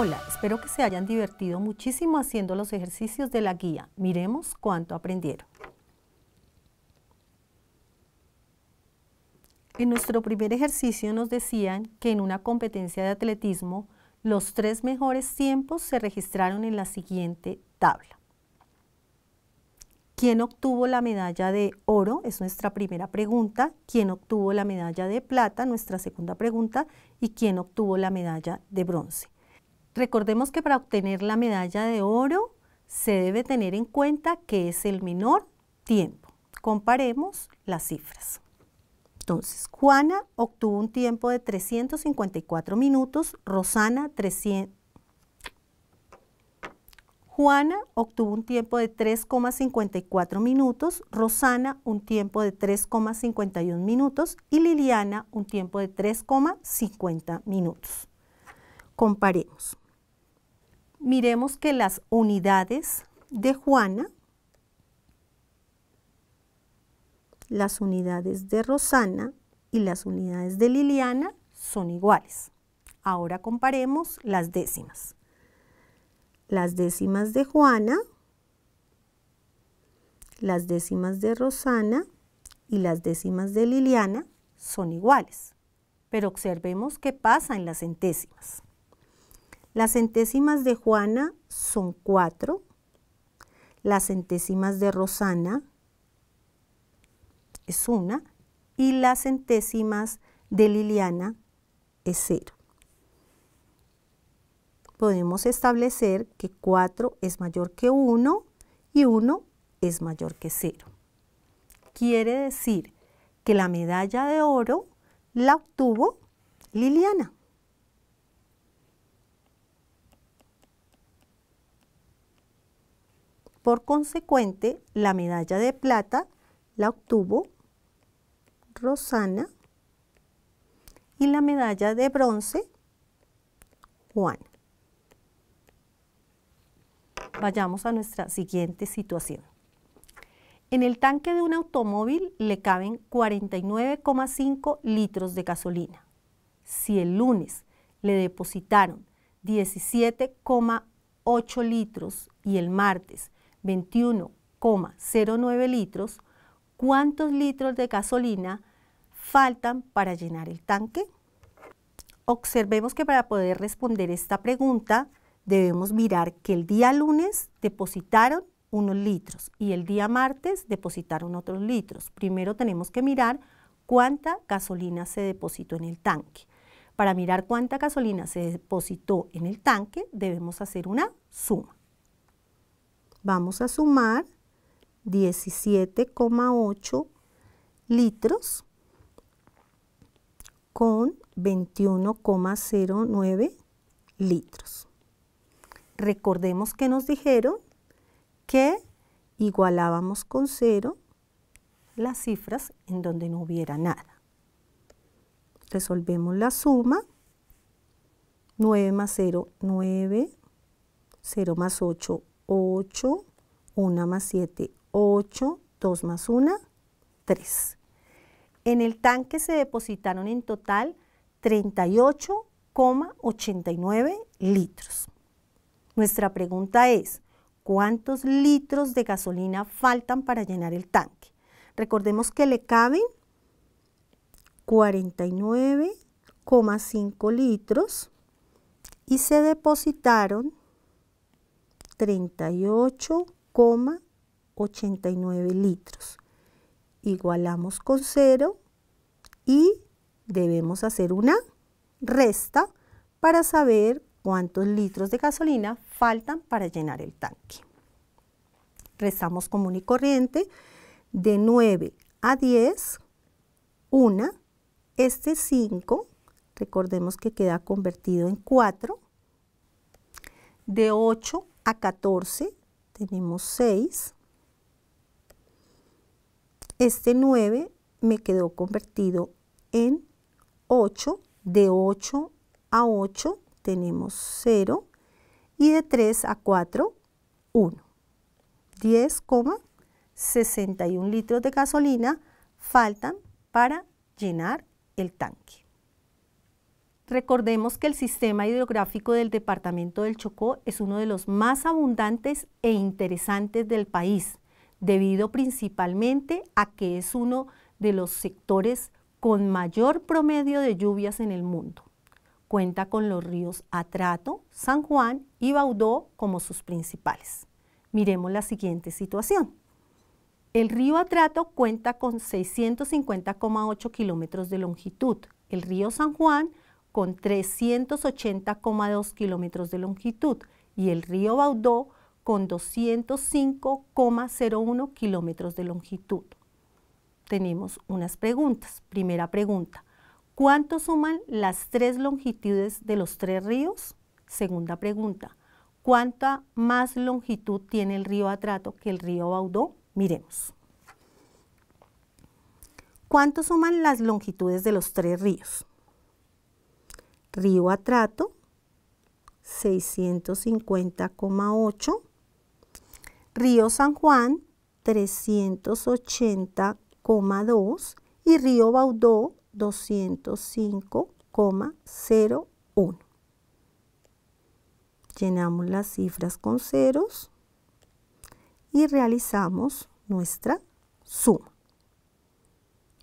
Hola, espero que se hayan divertido muchísimo haciendo los ejercicios de la guía. Miremos cuánto aprendieron. En nuestro primer ejercicio nos decían que en una competencia de atletismo los tres mejores tiempos se registraron en la siguiente tabla. ¿Quién obtuvo la medalla de oro? Es nuestra primera pregunta. ¿Quién obtuvo la medalla de plata? Nuestra segunda pregunta. ¿Y quién obtuvo la medalla de bronce? Recordemos que para obtener la medalla de oro se debe tener en cuenta que es el menor tiempo. Comparemos las cifras. Entonces, Juana obtuvo un tiempo de 354 minutos, Rosana 300. Juana obtuvo un tiempo de 3,54 minutos, Rosana un tiempo de 3,51 minutos y Liliana un tiempo de 3,50 minutos. Comparemos miremos que las unidades de Juana, las unidades de Rosana y las unidades de Liliana son iguales. Ahora comparemos las décimas. Las décimas de Juana, las décimas de Rosana y las décimas de Liliana son iguales. Pero observemos qué pasa en las centésimas. Las centésimas de Juana son 4. Las centésimas de Rosana es 1. Y las centésimas de Liliana es 0. Podemos establecer que 4 es mayor que 1 y 1 es mayor que 0. Quiere decir que la medalla de oro la obtuvo Liliana. Por consecuente, la medalla de plata la obtuvo Rosana y la medalla de bronce Juan. Vayamos a nuestra siguiente situación. En el tanque de un automóvil le caben 49,5 litros de gasolina. Si el lunes le depositaron 17,8 litros y el martes 21,09 litros, ¿cuántos litros de gasolina faltan para llenar el tanque? Observemos que para poder responder esta pregunta debemos mirar que el día lunes depositaron unos litros y el día martes depositaron otros litros. Primero tenemos que mirar cuánta gasolina se depositó en el tanque. Para mirar cuánta gasolina se depositó en el tanque debemos hacer una suma. Vamos a sumar 17,8 litros con 21,09 litros. Recordemos que nos dijeron que igualábamos con cero las cifras en donde no hubiera nada. Resolvemos la suma. 9 más 0, 9. 0 más 8, 8, 1 más 7, 8, 2 más 1, 3. En el tanque se depositaron en total 38,89 litros. Nuestra pregunta es, ¿cuántos litros de gasolina faltan para llenar el tanque? Recordemos que le caben 49,5 litros y se depositaron 38,89 litros. Igualamos con 0 y debemos hacer una resta para saber cuántos litros de gasolina faltan para llenar el tanque. Restamos común y corriente de 9 a 10, 1, este 5, recordemos que queda convertido en 4, de 8 a 14 tenemos 6. Este 9 me quedó convertido en 8. De 8 a 8 tenemos 0. Y de 3 a 4, 1. 10,61 litros de gasolina faltan para llenar el tanque. Recordemos que el sistema hidrográfico del departamento del Chocó es uno de los más abundantes e interesantes del país, debido principalmente a que es uno de los sectores con mayor promedio de lluvias en el mundo. Cuenta con los ríos Atrato, San Juan y Baudó como sus principales. Miremos la siguiente situación. El río Atrato cuenta con 650,8 kilómetros de longitud, el río San Juan con 380,2 kilómetros de longitud y el río Baudó con 205,01 kilómetros de longitud. Tenemos unas preguntas. Primera pregunta, ¿cuánto suman las tres longitudes de los tres ríos? Segunda pregunta, ¿cuánta más longitud tiene el río Atrato que el río Baudó? Miremos. ¿Cuánto suman las longitudes de los tres ríos? Río Atrato, 650,8. Río San Juan, 380,2. Y Río Baudó, 205,01. Llenamos las cifras con ceros y realizamos nuestra suma.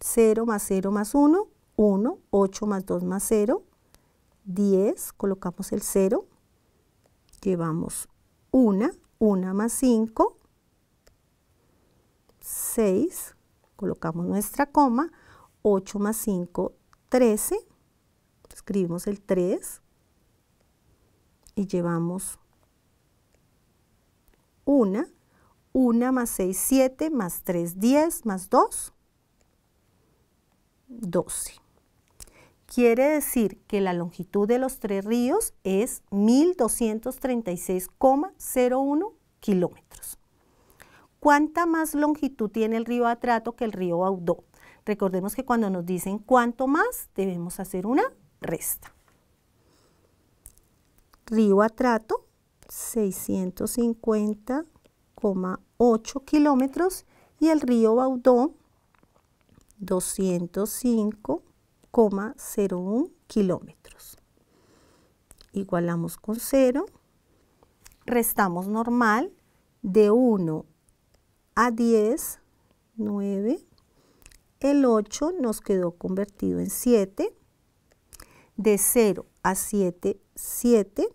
0 más 0 más 1, 1, 8 más 2 más 0, 10, colocamos el 0, llevamos 1, 1 más 5, 6, colocamos nuestra coma, 8 más 5, 13, escribimos el 3 y llevamos 1, 1 más 6, 7, más 3, 10, más 2, 12. Quiere decir que la longitud de los tres ríos es 1236,01 kilómetros. ¿Cuánta más longitud tiene el río Atrato que el río Baudó? Recordemos que cuando nos dicen cuánto más, debemos hacer una resta. Río Atrato, 650,8 kilómetros y el río Baudó, 205 0,01 kilómetros. Igualamos con 0. Restamos normal de 1 a 10, 9. El 8 nos quedó convertido en 7. De 0 a 7, 7.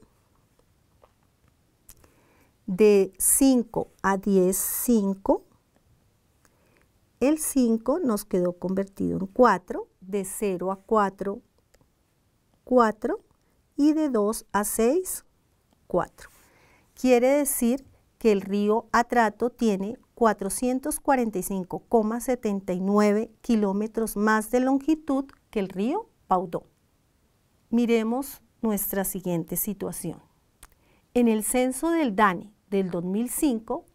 De 5 a 10, 5. El 5 nos quedó convertido en 4 de 0 a 4, 4 y de 2 a 6, 4. Quiere decir que el río Atrato tiene 445,79 kilómetros más de longitud que el río Paudó. Miremos nuestra siguiente situación. En el censo del DANE del 2005,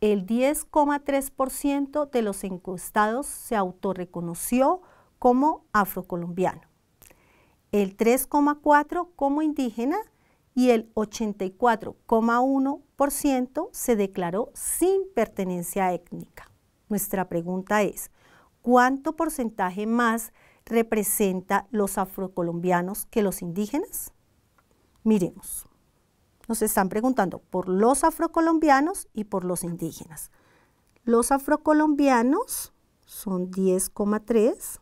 el 10,3% de los encuestados se autorreconoció como afrocolombiano, el 3,4% como indígena y el 84,1% se declaró sin pertenencia étnica. Nuestra pregunta es, ¿cuánto porcentaje más representa los afrocolombianos que los indígenas? Miremos. Nos están preguntando por los afrocolombianos y por los indígenas. Los afrocolombianos son 10,3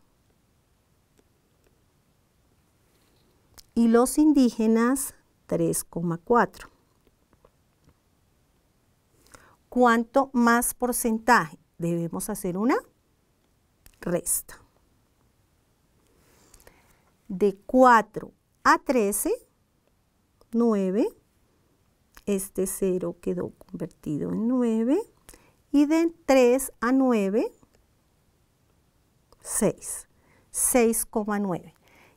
y los indígenas 3,4. ¿Cuánto más porcentaje? Debemos hacer una resta. De 4 a 13, 9. Este 0 quedó convertido en 9. Y de 3 a 9, 6. 6,9.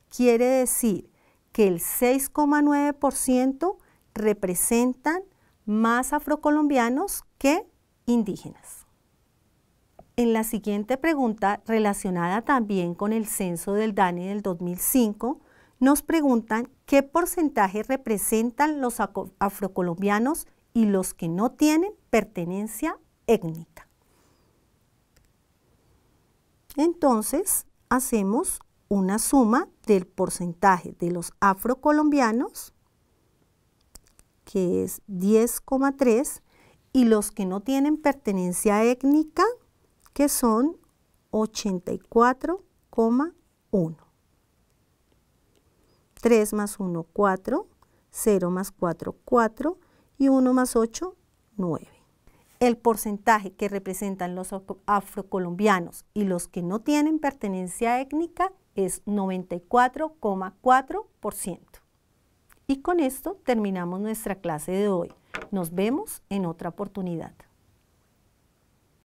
Quiere decir que el 6,9% representan más afrocolombianos que indígenas. En la siguiente pregunta, relacionada también con el censo del DANE del 2005, nos preguntan qué porcentaje representan los afrocolombianos y los que no tienen pertenencia étnica. Entonces, hacemos una suma del porcentaje de los afrocolombianos, que es 10,3, y los que no tienen pertenencia étnica, que son 84,1. 3 más 1, 4, 0 más 4, 4 y 1 más 8, 9. El porcentaje que representan los afrocolombianos y los que no tienen pertenencia étnica es 94,4%. Y con esto terminamos nuestra clase de hoy. Nos vemos en otra oportunidad.